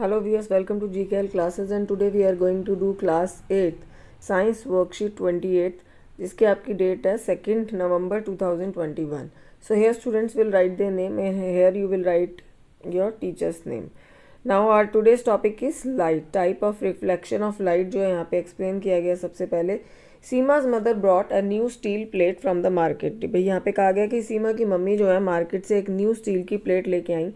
Hello welcome to G K L classes and today we are going to do class eight science worksheet twenty eight जिसकी आपकी date है second November two thousand twenty one so here students will write their name and here you will write your teachers name now our today's topic is light type of reflection of light जो यहाँ पे explain किया गया सबसे पहले Seema's mother brought a new steel plate from the market भाई यहाँ पे कहा गया कि सीमा की मम्मी जो है मार्केट से एक न्यू स्टील की प्लेट लेके आई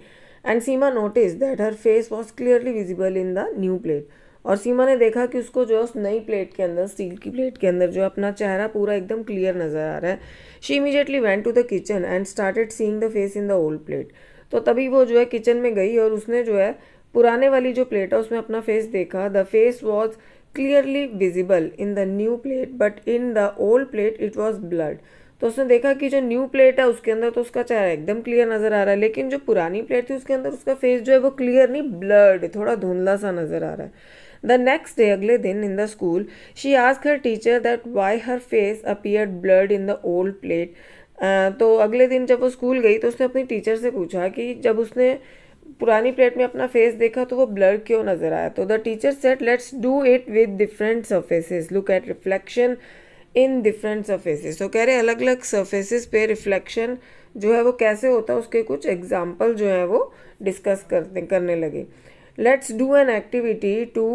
and Seema noticed that her face was clearly visible in the new plate और सीमा ने देखा कि उसको जो है उस नई प्लेट के अंदर स्टील की प्लेट के अंदर जो अपना चेहरा पूरा एकदम क्लियर नज़र आ रहा है she immediately went to the kitchen and started seeing the face in the old plate तो तभी वो जो है किचन में गई और उसने जो है पुराने वाली जो प्लेट है उसमें अपना फेस देखा the face was clearly visible in the new plate but in the old plate it was blurred तो उसने देखा कि जो न्यू प्लेट है उसके अंदर तो उसका चेहरा एकदम क्लियर नज़र आ रहा है लेकिन जो पुरानी प्लेट थी उसके अंदर उसका फेस जो है वो क्लियर नहीं ब्लर्ड थोड़ा धुंधला सा नज़र आ रहा है द नेक्स्ट डे अगले दिन इन द स्कूल शी आज her teacher that why her face appear blurred in the old plate तो अगले दिन जब वो स्कूल गई तो उसने अपनी टीचर से पूछा कि जब उसने पुरानी प्लेट में अपना फेस देखा तो वो ब्लर क्यों नज़र आया तो the teacher said let's do it with different surfaces look at reflection in different surfaces तो कह रहे हैं अलग अलग सर्फेसिस पे रिफ्लेक्शन जो है वो कैसे होता है उसके कुछ एग्जाम्पल जो है वो डिस्कस करते करने लगे let's do an activity to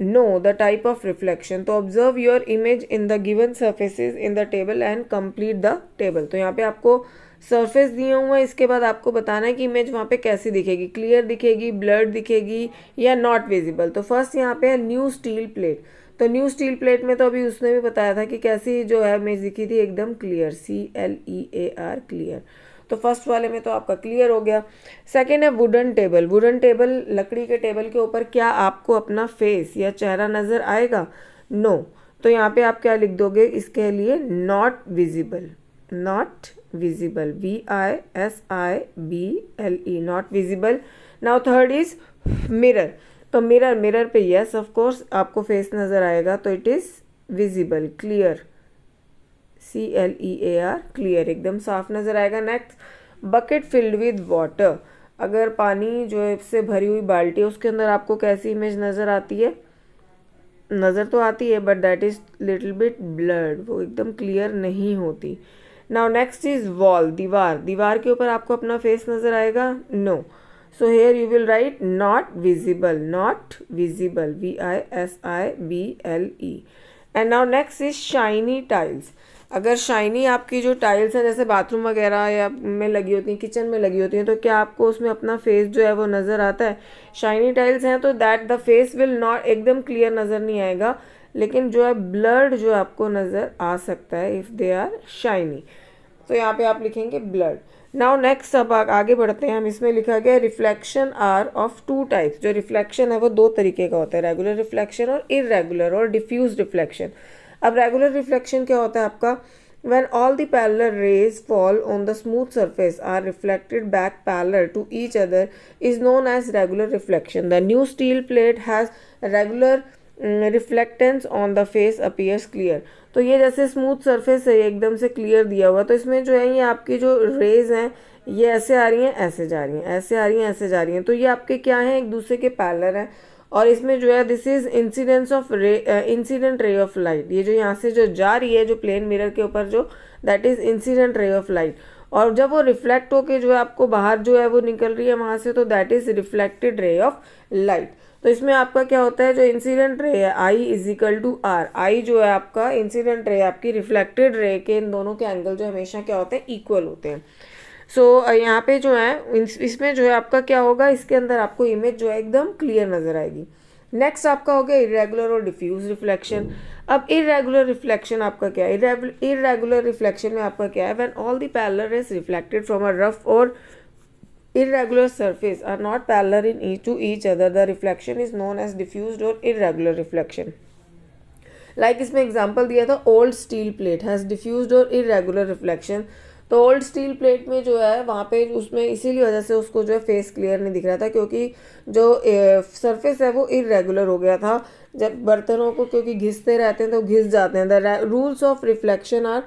know the type of reflection तो observe your image in the given surfaces in the table and complete the table तो यहाँ पे आपको सरफेस दिए हुए हैं इसके बाद आपको बताना है कि इमेज वहाँ पे कैसी दिखेगी क्लियर दिखेगी ब्लर्ड दिखेगी या नॉट विजिबल तो फर्स्ट यहाँ पे है न्यू स्टील प्लेट तो न्यू स्टील प्लेट में तो अभी उसने भी बताया था कि कैसी जो है इमेज दिखी थी एकदम clear C L E A R clear तो फर्स्ट वाले में तो आपका क्लियर हो गया सेकेंड है वुडन टेबल वुडन टेबल लकड़ी के टेबल के ऊपर क्या आपको अपना फेस या चेहरा नज़र आएगा नो no. तो यहाँ पे आप क्या लिख दोगे इसके लिए not visible not visible V I S I B L E not visible now third is mirror तो मिरर मिरर पे यस ऑफ कोर्स आपको फेस नज़र आएगा तो it is visible clear C L E A R clear एकदम साफ नज़र आएगा next bucket filled with water अगर पानी जो से भरी हुई बाल्टी है उसके अंदर आपको कैसी इमेज नज़र आती है नज़र तो आती है but that is little bit blurred वो एकदम क्लियर नहीं होती नाउ नेक्स्ट इज़ वॉल दीवार दीवार के ऊपर आपको अपना फेस नज़र आएगा no no. so here you will write not visible not visible v i s i b l e and now next is shiny tiles अगर शाइनी आपकी जो टाइल्स हैं जैसे बाथरूम वगैरह या में लगी होती हैं किचन में लगी होती हैं तो क्या आपको उसमें अपना फेस जो है वो नज़र आता है शाइनी टाइल्स हैं तो that the face will not एकदम क्लियर नज़र नहीं आएगा लेकिन जो है ब्लर्ड जो आपको नज़र आ सकता है इफ़ दे आर शाइनी तो यहाँ पे आप लिखेंगे ब्लड नाउ नेक्स्ट अब आगे बढ़ते हैं हम इसमें लिखा गया reflection are of two types जो रिफ्लेक्शन है वो दो तरीके का होता है रेगुलर रिफ्लेक्शन और इरेगुलर और डिफ्यूज रिफ्लेक्शन अब रेगुलर रिफ्लेक्शन क्या होता है आपका when all the parallel rays fall on the smooth surface are reflected back parallel to each other is known as regular reflection the new steel plate has regular reflectance on the face appears clear तो ये जैसे smooth surface है एकदम से clear दिया हुआ तो इसमें जो है ये आपकी जो रेज हैं ये ऐसे आ रही हैं ऐसे जा रही हैं ऐसे आ रही हैं ऐसे जा रही हैं तो ये आपके क्या हैं एक दूसरे के पैलर हैं और इसमें जो है this is incidence of ray incident ray of light ये जो यहाँ से जो जा रही है जो प्लेन मिरर के ऊपर जो that is incident ray of light और जब वो रिफ्लेक्ट होके जो है आपको बाहर जो है वो निकल रही है वहाँ से तो that is reflected ray of light तो इसमें आपका क्या होता है जो इंसिडेंट रे है I is equal to R I जो है आपका इंसिडेंट रे आपकी रिफ्लेक्टेड रे के इन दोनों के एंगल जो हमेशा क्या होते हैं इक्वल होते हैं सो so, यहाँ पे जो है इसमें जो है आपका क्या होगा इसके अंदर आपको इमेज जो है एकदम क्लियर नज़र आएगी नेक्स्ट आपका हो गया इरेगुलर और डिफ्यूज रिफ्लेक्शन अब इरेगुलर रिफ्लेक्शन आपका क्या है इरेगुलर रिफ्लेक्शन में आपका क्या है when all the parallel is reflected from a rough or irregular surface are not parallel in each to each other the reflection is known as diffused or irregular reflection like like इसमें example दिया था old steel plate has diffuse or irregular reflection तो old steel plate में जो है वहाँ पे उसमें इसीलिए वजह से उसको जो है फेस क्लियर नहीं दिख रहा था क्योंकि जो सरफेस है वो इरेगुलर हो गया था जब बर्तनों को क्योंकि घिसते रहते हैं तो घिस जाते हैं the rules of reflection are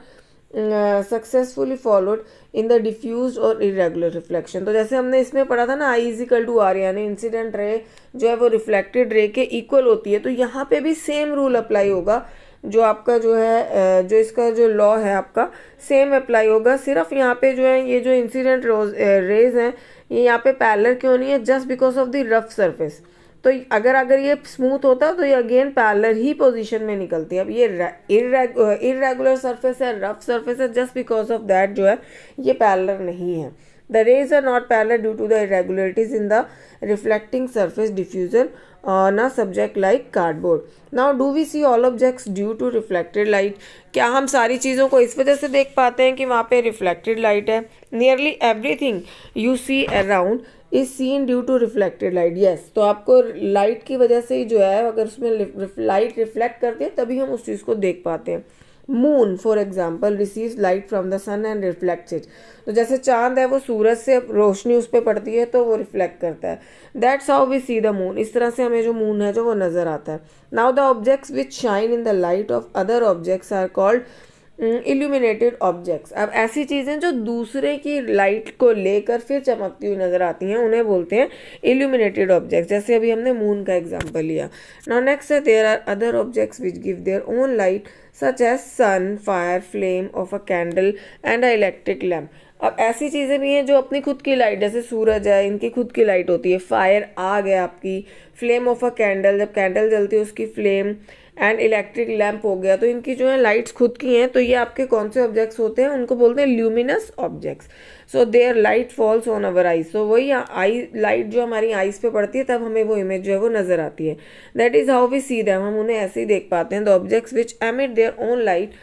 successfully followed in the diffuse or irregular reflection तो जैसे हमने इसमें पढ़ा था ना I is equal to R यानी इंसिडेंट रे जो है वो रिफ्लेक्टेड रे के इक्वल होती है तो यहाँ पे भी सेम रूल अप्लाई होगा जो आपका जो है जो इसका जो लॉ है आपका सेम अप्लाई होगा सिर्फ यहाँ पे जो है ये जो इंसिडेंट रोज रेज हैं ये यहाँ पे पैलर क्यों नहीं है just because of the rough surface तो अगर अगर ये स्मूथ होता तो ये अगेन पैरलर ही पोजीशन में निकलती है अब ये इरेगुलर सरफेस uh, है रफ सरफेस है जस्ट बिकॉज ऑफ दैट जो है ये पैरलर नहीं है the rays are not parallel due to the irregularities in the reflecting surface diffusion on a subject like cardboard now do we see all objects due to reflected light क्या हम सारी चीज़ों को इस वजह से देख पाते हैं कि वहाँ पे रिफ्लेक्टेड लाइट है nearly everything you see around is seen due to reflected light yes तो आपको लाइट की वजह से ही जो है अगर उसमें लाइट रिफ्लेक्ट करते हैं तभी हम उस चीज़ को देख पाते हैं moon for example receive light from the sun and reflect it तो जैसे चांद है वो सूरज से रोशनी उस पर पड़ती है तो वो रिफ्लेक्ट करता है that's how we see the moon इस तरह से हमें जो मून है जो वो नज़र आता है now the objects which shine in the light of other objects are called illuminated hmm, objects अब ऐसी चीज़ें जो दूसरे की लाइट को लेकर फिर चमकती हुई नज़र आती हैं उन्हें बोलते हैं इल्यूमिनेटेड ऑब्जेक्ट्स जैसे अभी हमने मून का एग्जांपल लिया नाउ नेक्स्ट है there are other objects which give their own light such as sun fire flame of a candle and a electric lamp अब ऐसी चीज़ें भी हैं जो अपनी खुद की लाइट जैसे सूरज है इनकी खुद की लाइट होती है फायर आग है आपकी फ्लेम ऑफ अ कैंडल जब कैंडल जलती है उसकी फ्लेम एंड इलेक्ट्रिक लैम्प हो गया तो इनकी जो है लाइट्स खुद की हैं तो ये आपके कौन से ऑब्जेक्ट्स होते हैं उनको बोलते हैं luminous objects so their light falls on our eyes so वही आई लाइट जो हमारी आईज पे पड़ती है तब हमें वो इमेज जो है वो नज़र आती है that is how we see them हम उन्हें ऐसे ही देख पाते हैं the objects which emit their own light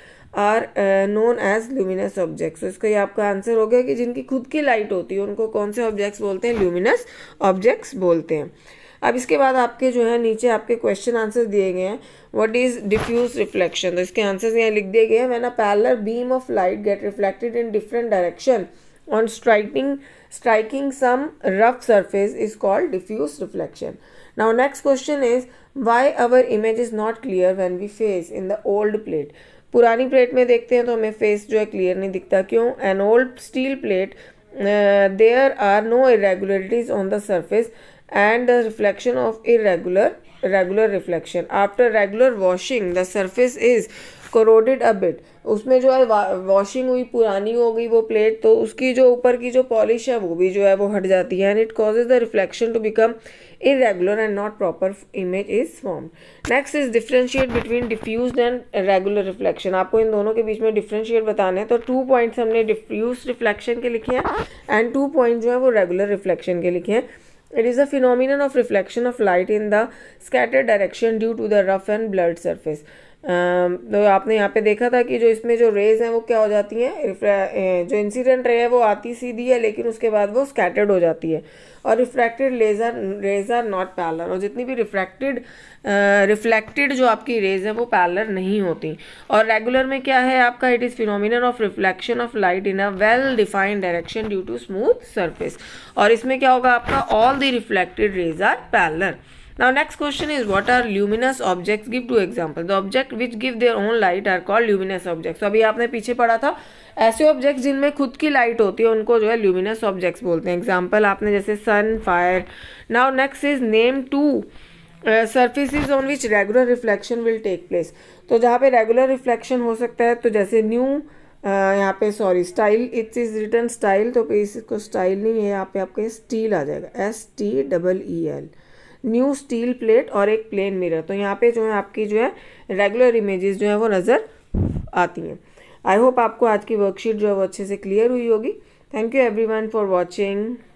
are known as luminous objects इसका ये आपका आंसर हो गया कि जिनकी खुद की लाइट होती है उनको कौन से ऑब्जेक्ट्स बोलते हैं ल्यूमिनस ऑब्जेक्ट्स बोलते हैं अब इसके बाद आपके जो है नीचे आपके क्वेश्चन आंसर दिए गए हैं व्हाट इज डिफ्यूज रिफ्लेक्शन तो इसके आंसर्स यहाँ लिख दिए गए हैं when a parallel beam of light get reflected in different direction on striking striking some rough surface is called diffuse reflection now next question is why our image is not clear when we face in the old plate पुरानी plate में देखते हैं तो हमें face जो है clear नहीं दिखता क्यों an old steel plate Uh, there are no irregularities on the surface and the reflection of irregular regular reflection after regular washing the surface is corroded a bit उसमें जो है वॉशिंग हुई पुरानी हो गई वो प्लेट तो उसकी जो ऊपर की जो पॉलिश है वो भी जो है वो हट जाती है and it causes the reflection to become irregular and not proper image is form next is differentiate between diffuse and regular reflection आपको इन दोनों के बीच में डिफ्रेंशिएट बताने हैं तो टू पॉइंट्स हमने डिफ्यूज रिफ्लेक्शन के लिखे हैं एंड टू पॉइंट जो है वो रेगुलर रिफ्लेक्शन के लिखे हैं it is a phenomenal of reflection of light in the scatter direction due to the rough and blood surface तो आपने यहाँ पे देखा था कि जो इसमें जो रेज हैं वो क्या हो जाती हैं जो इंसिडेंट रे है वो आती सीधी है लेकिन उसके बाद वो स्कैटर्ड हो जाती है और refracted laser rays are not parallel और जितनी भी रिफ्रैक्टेड रिफ्लेक्टेड जो आपकी रेज है वो पैलर नहीं होती और रेगुलर में क्या है आपका it is phenomenal of reflection of light in a well defined direction due to smooth surface और इसमें क्या होगा आपका all the reflected rays are parallel Now next question is what are luminous objects? Give two examples. The object which give their own light are called luminous objects. so अभी आपने पीछे पढ़ा था ऐसे objects जिनमें खुद की light होती है उनको जो है luminous objects बोलते हैं example आपने जैसे sun fire now next is name two surface on which regular reflection will take place तो जहाँ पे रेगुलर रिफ्लेक्शन हो सकता है तो जैसे न्यू यहाँ पे sorry style it's is return style तो इसको स्टाइल नहीं है यहाँ पे आपके स्टील आ जाएगा S T double E L new steel plate और एक प्लेन मिरर तो यहाँ पे जो है आपकी जो है रेगुलर इमेजेस जो है वो नज़र आती हैं आई होप आपको आज की वर्कशीट जो है वो अच्छे से क्लियर हुई होगी thank you every for watching